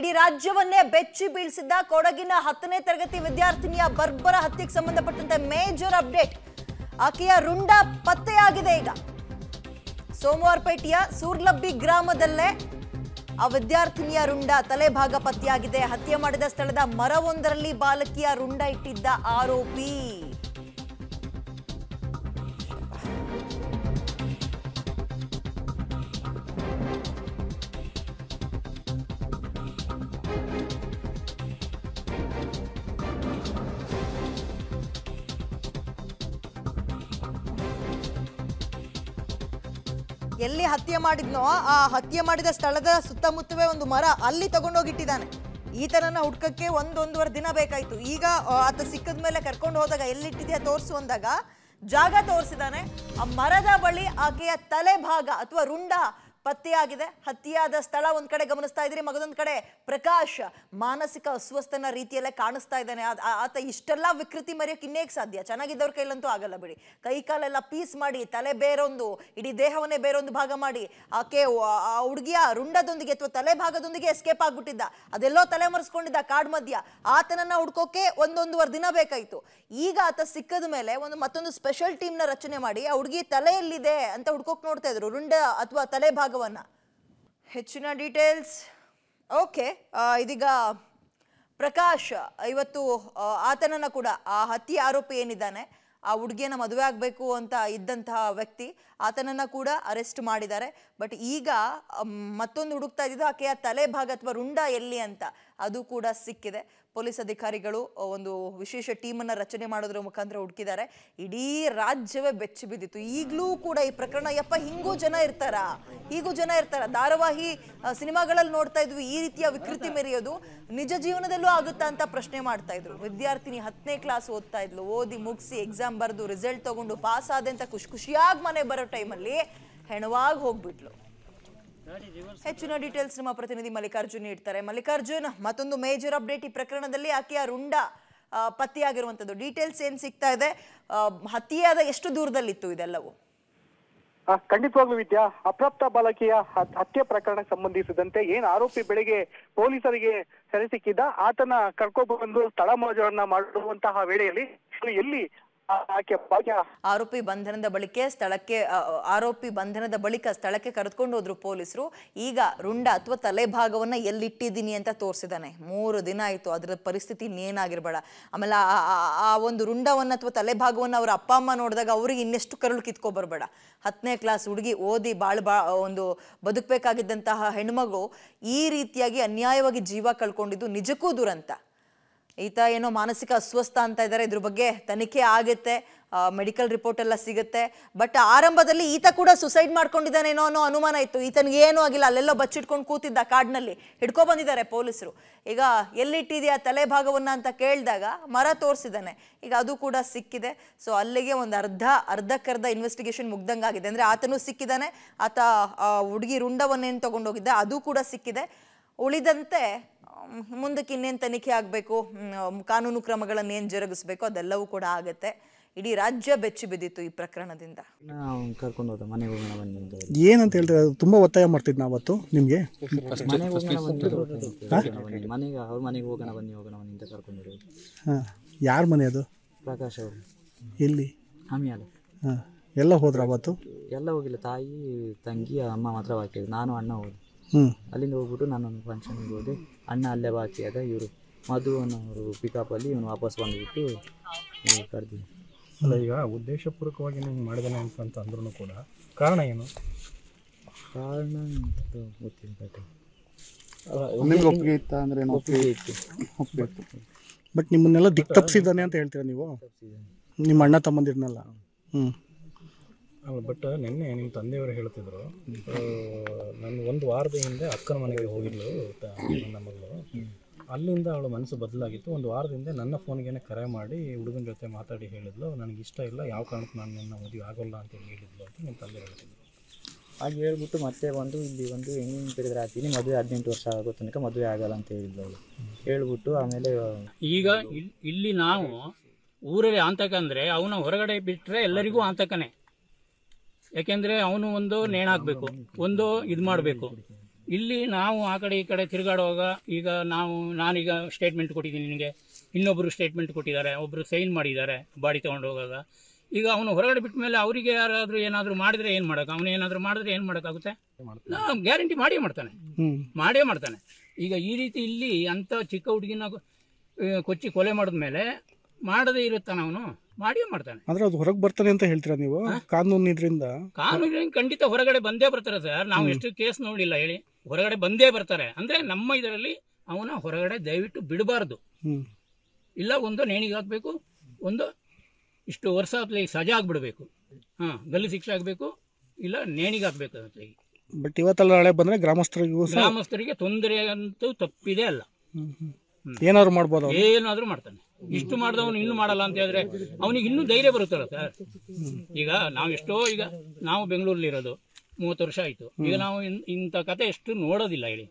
ಇಡೀ ರಾಜ್ಯವನ್ನೇ ಬೆಚ್ಚಿ ಬೀಳಿಸಿದ್ದ ಕೊಡಗಿನ ಹತ್ತನೇ ತರಗತಿ ವಿದ್ಯಾರ್ಥಿನಿಯ ಬರ್ಬರ ಹತ್ಯೆಗೆ ಸಂಬಂಧಪಟ್ಟಂತೆ ಮೇಜರ್ ಅಪ್ಡೇಟ್ ಆಕೆಯ ರುಂಡ ಪತ್ತೆಯಾಗಿದೆ ಈಗ ಸೋಮವಾರಪೇಟೆಯ ಸೂರ್ಲಬ್ಬಿ ಗ್ರಾಮದಲ್ಲೇ ಆ ವಿದ್ಯಾರ್ಥಿನಿಯ ರುಂಡ ತಲೆಭಾಗ ಪತ್ತೆಯಾಗಿದೆ ಹತ್ಯೆ ಮಾಡಿದ ಸ್ಥಳದ ಮರವೊಂದರಲ್ಲಿ ಬಾಲಕಿಯ ರುಂಡ ಇಟ್ಟಿದ್ದ ಆರೋಪಿ ಎಲ್ಲಿ ಹತ್ಯೆ ಮಾಡಿದ್ನೋ ಆ ಹತ್ಯೆ ಮಾಡಿದ ಸ್ಥಳದ ಸುತ್ತಮುತ್ತವೇ ಒಂದು ಮರ ಅಲ್ಲಿ ತಗೊಂಡೋಗಿಟ್ಟಿದ್ದಾನೆ ಈತನನ್ನ ಹುಡ್ಕಕ್ಕೆ ಒಂದೊಂದುವರೆ ದಿನ ಬೇಕಾಯ್ತು ಈಗ ಆತ ಸಿಕ್ಕದ ಮೇಲೆ ಕರ್ಕೊಂಡು ಹೋದಾಗ ಎಲ್ಲಿಟ್ಟಿದೆಯಾ ತೋರಿಸು ಅಂದಾಗ ಜಾಗ ತೋರಿಸಿದಾನೆ ಆ ಮರದ ಬಳಿ ಆಕೆಯ ತಲೆ ಭಾಗ ಅಥವಾ ರುಂಡ ಪತ್ತೆಯಾಗಿದೆ ಹತ್ಯೆಯಾದ ಸ್ಥಳ ಒಂದ್ ಕಡೆ ಗಮನಿಸ್ತಾ ಇದ್ರಿ ಮಗದೊಂದ್ ಕಡೆ ಪ್ರಕಾಶ್ ಮಾನಸಿಕ ಅಸ್ವಸ್ಥನ ರೀತಿಯಲ್ಲೇ ಕಾಣಿಸ್ತಾ ಇದ್ದಾನೆ ಆತ ಇಷ್ಟೆಲ್ಲ ವಿಕೃತಿ ಮರೆಯೋಕೆ ಇನ್ನೇಕ್ ಸಾಧ್ಯ ಚೆನ್ನಾಗಿದ್ದವ್ರ ಕೈಲಂತೂ ಆಗಲ್ಲ ಬಿಡಿ ಕೈ ಕಾಲೆಲ್ಲ ಪೀಸ್ ಮಾಡಿ ತಲೆ ಬೇರೊಂದು ಇಡೀ ದೇಹವನ್ನೇ ಬೇರೊಂದು ಭಾಗ ಮಾಡಿ ಆಕೆ ಆ ಹುಡುಗಿಯ ರುಂಡದೊಂದಿಗೆ ಅಥವಾ ತಲೆ ಭಾಗದೊಂದಿಗೆ ಎಸ್ಕೇಪ್ ಆಗ್ಬಿಟ್ಟಿದ್ದ ಅದೆಲ್ಲೋ ತಲೆ ಮರೆಸ್ಕೊಂಡಿದ್ದ ಕಾಡ್ ಮಧ್ಯ ಆತನನ್ನ ಹುಡ್ಕೋಕೆ ಒಂದೊಂದುವರೆ ದಿನ ಬೇಕಾಯ್ತು ಈಗ ಆತ ಸಿಕ್ಕದ ಮೇಲೆ ಒಂದು ಮತ್ತೊಂದು ಸ್ಪೆಷಲ್ ಟೀಮ್ನ ರಚನೆ ಮಾಡಿ ಆ ಹುಡುಗಿ ತಲೆಯಲ್ಲಿದೆ ಅಂತ ಹುಡ್ಕೋಕ್ ನೋಡ್ತಾ ಇದ್ರು ರುಂಡ ಅಥವಾ ತಲೆ ಭಾಗ ಭಾಗವನ್ನು ಹೆಚ್ಚಿನ ಡೀಟೇಲ್ಸ್ ಓಕೆ ಇದೀಗ ಪ್ರಕಾಶ್ ಇವತ್ತು ಆತನನ್ನ ಕೂಡ ಆ ಹತ್ಯೆ ಆರೋಪಿ ಏನಿದ್ದಾನೆ ಆ ಹುಡುಗಿಯನ್ನ ಮದುವೆ ಆಗಬೇಕು ಅಂತ ಇದ್ದಂತಹ ವ್ಯಕ್ತಿ ಆತನನ್ನ ಕೂಡ ಅರೆಸ್ಟ್ ಮಾಡಿದ್ದಾರೆ ಬಟ್ ಈಗ ಮತ್ತೊಂದು ಹುಡುಕ್ತಾ ಇದ್ದಿದ್ದು ಆಕೆಯ ತಲೆ ಭಾಗ ಅಥವಾ ರುಂಡ ಎಲ್ಲಿ ಅಂತ ಅದು ಕೂಡ ಸಿಕ್ಕಿದೆ ಪೊಲೀಸ್ ಅಧಿಕಾರಿಗಳು ಒಂದು ವಿಶೇಷ ಟೀಮನ್ನು ರಚನೆ ಮಾಡೋದ್ರ ಮುಖಾಂತರ ಹುಡುಕಿದ್ದಾರೆ ಇಡೀ ರಾಜ್ಯವೇ ಬೆಚ್ಚಿ ಬಿದ್ದಿತ್ತು ಈಗಲೂ ಕೂಡ ಈ ಪ್ರಕರಣ ಯಪ್ಪ ಹಿಂಗೂ ಜನ ಇರ್ತಾರಾ ಹೀಗೂ ಜನ ಇರ್ತಾರ ಧಾರಾವಾಹಿ ಸಿನಿಮಾಗಳಲ್ಲಿ ನೋಡ್ತಾ ಇದ್ವಿ ಈ ರೀತಿಯ ವಿಕೃತಿ ಮೆರೆಯೋದು ನಿಜ ಜೀವನದಲ್ಲೂ ಆಗುತ್ತಾ ಅಂತ ಪ್ರಶ್ನೆ ಮಾಡ್ತಾ ಇದ್ರು ವಿದ್ಯಾರ್ಥಿನಿ ಹತ್ತನೇ ಕ್ಲಾಸ್ ಓದ್ತಾ ಇದ್ಲು ಓದಿ ಮುಗಿಸಿ ಎಕ್ಸಾಮ್ ಬರೆದು ರಿಸಲ್ಟ್ ತಗೊಂಡು ಪಾಸ್ ಆದಂತ ಖುಷಿ ಖುಷಿಯಾಗಿ ಮನೆ ಬರೋ ಟೈಮಲ್ಲಿ ಹೆಣವಾಗಿ ಹೋಗ್ಬಿಟ್ಲು ಹೆಚ್ಚಿನ ಡೀಟೇಲ್ಸ್ ನಮ್ಮ ಪ್ರತಿನಿಧಿ ಮಲ್ಲಿಕಾರ್ಜುನ್ ನೀಡ್ತಾರೆ ಮಲ್ಲಿಕಾರ್ಜುನ್ ಮತ್ತೊಂದು ಮೇಜರ್ ಅಪ್ಡೇಟ್ ಈ ಪ್ರಕರಣದಲ್ಲಿ ಆಕೆಯ ರುಂಡ ಪತ್ತೆಯಾಗಿರುವಂತದ್ದು ಡೀಟೇಲ್ಸ್ ಏನ್ ಸಿಗ್ತಾ ಇದೆ ಹತ್ಯೆಯಾದ ಎಷ್ಟು ದೂರದಲ್ಲಿತ್ತು ಇದೆಲ್ಲವೂ ಖಂಡಿತವಾಗ್ಲು ವಿದ್ಯಾ ಅಪ್ರಾಪ್ತ ಬಾಲಕಿಯ ಹತ್ಯೆ ಪ್ರಕರಣಕ್ಕೆ ಸಂಬಂಧಿಸಿದಂತೆ ಏನ್ ಆರೋಪಿ ಬೆಳಿಗ್ಗೆ ಪೊಲೀಸರಿಗೆ ಸೆರೆ ಸಿಕ್ಕಿದ್ದ ಆತನ ಕರ್ಕೊಂಡು ಬಂದು ಸ್ಥಳ ಮಾಡುವಂತಹ ವೇಳೆಯಲ್ಲಿ ಎಲ್ಲಿ ಆರೋಪಿ ಬಂಧನದ ಬಳಿಕೆ ಸ್ಥಳಕ್ಕೆ ಆರೋಪಿ ಬಂಧನದ ಬಳಿಕ ಸ್ಥಳಕ್ಕೆ ಕರೆದುಕೊಂಡು ಹೋದ್ರು ಪೊಲೀಸರು ಈಗ ರುಂಡ ಅಥವಾ ತಲೆ ಭಾಗವನ್ನ ಎಲ್ಲಿಟ್ಟಿದ್ದೀನಿ ಅಂತ ತೋರಿಸಿದಾನೆ ಮೂರು ದಿನ ಆಯ್ತು ಅದರ ಪರಿಸ್ಥಿತಿ ಇನ್ನೇನಾಗಿರ್ಬೇಡ ಆಮೇಲೆ ಆ ಒಂದು ರುಂಡವನ್ನ ಅಥವಾ ತಲೆ ಭಾಗವನ್ನ ಅವ್ರ ಅಪ್ಪ ಅಮ್ಮ ನೋಡಿದಾಗ ಅವ್ರಿಗೆ ಇನ್ನೆಷ್ಟು ಕರುಳು ಕಿತ್ಕೊ ಬರ್ಬೇಡ ಹತ್ತನೇ ಕ್ಲಾಸ್ ಹುಡುಗಿ ಓದಿ ಬಾಳ್ ಬಾ ಒಂದು ಬದುಕಬೇಕಾಗಿದ್ದಂತಹ ಹೆಣ್ಮಗು ಈ ರೀತಿಯಾಗಿ ಅನ್ಯಾಯವಾಗಿ ಜೀವ ಕಳ್ಕೊಂಡಿದ್ದು ನಿಜಕ್ಕೂ ದುರಂತ ಈತ ಏನೋ ಮಾನಸಿಕ ಅಸ್ವಸ್ಥ ಅಂತ ಇದ್ದಾರೆ ಇದ್ರ ಬಗ್ಗೆ ತನಿಖೆ ಆಗುತ್ತೆ ಮೆಡಿಕಲ್ ರಿಪೋರ್ಟ್ ಎಲ್ಲ ಸಿಗುತ್ತೆ ಬಟ್ ಆರಂಭದಲ್ಲಿ ಈತ ಕೂಡ ಸುಸೈಡ್ ಮಾಡ್ಕೊಂಡಿದ್ದಾನೇನೋ ಅನ್ನೋ ಅನುಮಾನ ಇತ್ತು ಈತನಿಗೆ ಏನೂ ಆಗಿಲ್ಲ ಅಲ್ಲೆಲ್ಲೋ ಬಚ್ಚಿಟ್ಕೊಂಡು ಕೂತಿದ್ದ ಕಾಡಿನಲ್ಲಿ ಹಿಡ್ಕೊ ಬಂದಿದ್ದಾರೆ ಪೊಲೀಸರು ಈಗ ಎಲ್ಲಿಟ್ಟಿದೆಯಾ ತಲೆ ಭಾಗವನ್ನು ಅಂತ ಕೇಳಿದಾಗ ಮರ ತೋರಿಸಿದ್ದಾನೆ ಈಗ ಅದು ಕೂಡ ಸಿಕ್ಕಿದೆ ಸೊ ಅಲ್ಲಿಗೆ ಒಂದು ಅರ್ಧ ಅರ್ಧಕ್ಕರ್ಧ ಇನ್ವೆಸ್ಟಿಗೇಷನ್ ಆಗಿದೆ ಅಂದರೆ ಆತನೂ ಸಿಕ್ಕಿದ್ದಾನೆ ಆತ ಹುಡುಗಿ ರುಂಡವನ್ನೇನು ತೊಗೊಂಡೋಗಿದ್ದೆ ಅದು ಕೂಡ ಸಿಕ್ಕಿದೆ ಉಳಿದಂತೆ ಮುಂದಕ್ಕೆ ಇನ್ನೇನು ತನಿಖೆ ಆಗಬೇಕು ಕಾನೂನು ಕ್ರಮಗಳನ್ನು ಏನು ಜರುಗಿಸ್ಬೇಕು ಅದೆಲ್ಲವೂ ಕೂಡ ಆಗುತ್ತೆ ಇಡೀ ರಾಜ್ಯ ಬೆಚ್ಚಿ ಬಿದ್ದಿತ್ತು ಈ ಪ್ರಕರಣದಿಂದ ಕರ್ಕೊಂಡು ಹೋದ ಮನೆಗೆ ಏನಂತ ಹೇಳ್ತಾರೆ ಅದು ತುಂಬ ಒತ್ತಾಯ ಮಾಡ್ತಿದ್ದು ನಾವು ಅವತ್ತು ನಿಮಗೆ ಮನೆಗೆ ಬನ್ನಿ ಮನೆಗೆ ಅವ್ರ ಮನೆಗೆ ಹೋಗೋಣ ಬನ್ನಿ ಹೋಗೋಣ ಬನ್ನಿ ಅಂತ ಕರ್ಕೊಂಡು ಹಾಂ ಯಾರ ಮನೆ ಅದು ಪ್ರಕಾಶ್ ಅವರು ಎಲ್ಲಿ ಆಮ್ಯಾಲ ಹಾಂ ಎಲ್ಲ ಹೋದ್ರ ಅವತ್ತು ಎಲ್ಲ ಹೋಗಿಲ್ಲ ತಾಯಿ ತಂಗಿ ಅಮ್ಮ ಮಾತ್ರ ಬಾಕಿ ನಾನು ಅಣ್ಣ ಹೋದ್ರು ಅಲ್ಲಿಂದ ಹೋಗ್ಬಿಟ್ಟು ಒಂದು ಫಂಕ್ಷನ್ಗೆ ಹೋದೆ ಅಣ್ಣ ಅಲ್ಲೇ ಬಾಕಿ ಆದ ಇವರು ಮಧು ಅನ್ನೋರು ಪಿಕಪ್ಪಲ್ಲಿ ಇವನು ವಾಪಸ್ ಬಂದುಬಿಟ್ಟು ಕರ್ದಿ ಅಲ್ಲ ಈಗ ಉದ್ದೇಶಪೂರ್ವಕವಾಗಿ ನಿಮ್ಗೆ ಮಾಡಿದಾನೆ ಅಂತ ಅಂದ್ರೂ ಕೂಡ ಕಾರಣ ಏನು ಕಾರಣ ಗೊತ್ತಿಲ್ಲ ಬಟ್ ಒಪ್ಪಿಗೆ ಇತ್ತ ಅಂದ್ರೆ ಇತ್ತು ಬಟ್ ನಿಮ್ಮನ್ನೆಲ್ಲ ದಿಕ್ ತಪ್ಪಿಸಿದ್ದಾನೆ ಅಂತ ಹೇಳ್ತೀರಾ ನೀವು ನಿಮ್ಮ ಅಣ್ಣ ತಮ್ಮಂದಿರ್ನಲ್ಲ ಹ್ಞೂ ಆಮೇಲೆ ಬಟ್ ನಿನ್ನೆ ನಿಮ್ಮ ತಂದೆಯವರು ಹೇಳ್ತಿದ್ರು ನನ್ನ ಒಂದು ವಾರದ ಹಿಂದೆ ಅಕ್ಕನ ಮನೆಗೆ ಹೋಗಿದ್ಲು ನನ್ನ ಮಗಳು ಅಲ್ಲಿಂದ ಅವಳು ಮನಸ್ಸು ಬದಲಾಗಿತ್ತು ಒಂದು ವಾರದಿಂದ ನನ್ನ ಫೋನ್ಗೇನೆ ಕರೆ ಮಾಡಿ ಹುಡುಗನ ಜೊತೆ ಮಾತಾಡಿ ಹೇಳಿದ್ಲು ನನಗೆ ಇಷ್ಟ ಇಲ್ಲ ಯಾವ ಕಾರಣಕ್ಕೆ ನಾನು ನಿನ್ನ ಮದುವೆ ಆಗೋಲ್ಲ ಅಂತ ಹೇಳಿದ್ಲು ಅಂತ ನಿಮ್ಮ ತಂದೆ ಹೇಳ್ತಿದ್ರು ಹಾಗೆ ಹೇಳ್ಬಿಟ್ಟು ಮತ್ತೆ ಬಂದು ಇಲ್ಲಿ ಒಂದು ಹೆಂಗಿನ ಬಿಡಿದ್ರೆ ಹಾಕ್ತೀನಿ ಮದುವೆ ಹದಿನೆಂಟು ವರ್ಷ ಆಗೋ ತನಕ ಮದುವೆ ಆಗಲ್ಲ ಅಂತ ಹೇಳಿದ್ಲು ಅವಳು ಹೇಳ್ಬಿಟ್ಟು ಆಮೇಲೆ ಈಗ ಇಲ್ಲಿ ನಾವು ಊರಲ್ಲಿ ಆತಕ ಅವನ ಹೊರಗಡೆ ಬಿಟ್ಟರೆ ಎಲ್ಲರಿಗೂ ಆತಕನೇ ಯಾಕೆಂದ್ರೆ ಅವನು ಒಂದು ನೇಣಾಕ್ಬೇಕು ಒಂದು ಇದು ಮಾಡಬೇಕು ಇಲ್ಲಿ ನಾವು ಆ ಕಡೆ ಈ ಕಡೆ ತಿರುಗಾಡುವಾಗ ಈಗ ನಾವು ನಾನೀಗ ಸ್ಟೇಟ್ಮೆಂಟ್ ಕೊಟ್ಟಿದ್ದೀನಿ ನಿನಗೆ ಇನ್ನೊಬ್ಬರು ಸ್ಟೇಟ್ಮೆಂಟ್ ಕೊಟ್ಟಿದ್ದಾರೆ ಒಬ್ಬರು ಸೈನ್ ಮಾಡಿದ್ದಾರೆ ಬಾಡಿ ತೊಗೊಂಡು ಹೋಗಾಗ ಈಗ ಅವನು ಹೊರಗಡೆ ಬಿಟ್ಟ ಮೇಲೆ ಅವರಿಗೆ ಯಾರಾದರೂ ಏನಾದರೂ ಮಾಡಿದರೆ ಏನು ಮಾಡೋಕೆ ಅವನು ಏನಾದರೂ ಮಾಡಿದ್ರೆ ಏನು ಮಾಡೋಕ್ಕಾಗುತ್ತೆ ಗ್ಯಾರಂಟಿ ಮಾಡೇ ಮಾಡ್ತಾನೆ ಮಾಡೇ ಮಾಡ್ತಾನೆ ಈಗ ಈ ರೀತಿ ಇಲ್ಲಿ ಅಂಥ ಚಿಕ್ಕ ಹುಡುಗಿನ ಕೊಚ್ಚಿ ಕೊಲೆ ಮಾಡಿದ್ಮೇಲೆ ಮಾಡದೇ ಇರುತ್ತಾನೆ ಅವನು ಮಾಡಿಯೇ ಮಾಡ್ತಾನೆ ಅಂದ್ರೆ ಅದು ಹೊರಗೆ ಬರ್ತಾನೆ ಅಂತ ಹೇಳ್ತೀರಾ ನೀವು ಕಾನೂನು ಇದರಿಂದ ಕಾನೂನು ಖಂಡಿತ ಹೊರಗಡೆ ಬಂದೇ ಬರ್ತಾರೆ ಸರ್ ನಾವು ಎಷ್ಟು ಕೇಸ್ ನೋಡಿಲ್ಲ ಹೇಳಿ ಹೊರಗಡೆ ಬಂದೇ ಬರ್ತಾರೆ ಅಂದ್ರೆ ನಮ್ಮ ಇದರಲ್ಲಿ ಅವನ ಹೊರಗಡೆ ದಯವಿಟ್ಟು ಬಿಡಬಾರ್ದು ಇಲ್ಲ ಒಂದು ನೇಣಿಗೆ ಹಾಕ್ಬೇಕು ಒಂದು ಇಷ್ಟು ವರ್ಷ ಸಜೆ ಸಜಾ ಆಗ್ಬಿಡ್ಬೇಕು ಹಾ ಗಲ್ಲಿ ಶಿಕ್ಷೆ ಆಗಬೇಕು ಇಲ್ಲ ನೇಣಿಗೆ ಹಾಕ್ಬೇಕು ಅಂತ ಬಟ್ ಇವತ್ತೆಲ್ಲ ನಾಳೆ ಬಂದ್ರೆ ಗ್ರಾಮಸ್ಥರಿಗೂ ಗ್ರಾಮಸ್ಥರಿಗೆ ತೊಂದರೆ ಅಂತೂ ತಪ್ಪಿದೆ ಅಲ್ಲ ಏನಾದ್ರು ಮಾಡ್ಬೋದು ಏನಾದ್ರೂ ಮಾಡ್ತಾನೆ ಇಷ್ಟು ಮಾಡಿದವನು ಇನ್ನು ಮಾಡಲ್ಲ ಅಂತ ಹೇಳಿದ್ರೆ ಅವನಿಗೆ ಇನ್ನೂ ಧೈರ್ಯ ಬರುತ್ತಲ್ಲ ಸರ್ ಈಗ ನಾವು ಎಷ್ಟೋ ಈಗ ನಾವು ಬೆಂಗಳೂರಲ್ಲಿ ಇರೋದು ಮೂವತ್ತು ವರ್ಷ ಆಯ್ತು ಈಗ ನಾವು ಇಂಥ ಕತೆ ಎಷ್ಟು ನೋಡೋದಿಲ್ಲ ಹೇಳಿ